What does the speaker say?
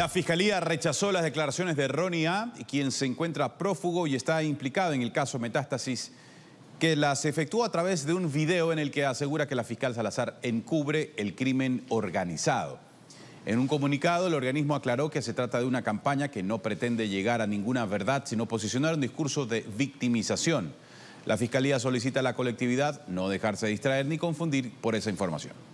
La Fiscalía rechazó las declaraciones de Ronnie A., quien se encuentra prófugo y está implicado en el caso Metástasis, que las efectuó a través de un video en el que asegura que la fiscal Salazar encubre el crimen organizado. En un comunicado, el organismo aclaró que se trata de una campaña que no pretende llegar a ninguna verdad, sino posicionar un discurso de victimización. La Fiscalía solicita a la colectividad no dejarse distraer ni confundir por esa información.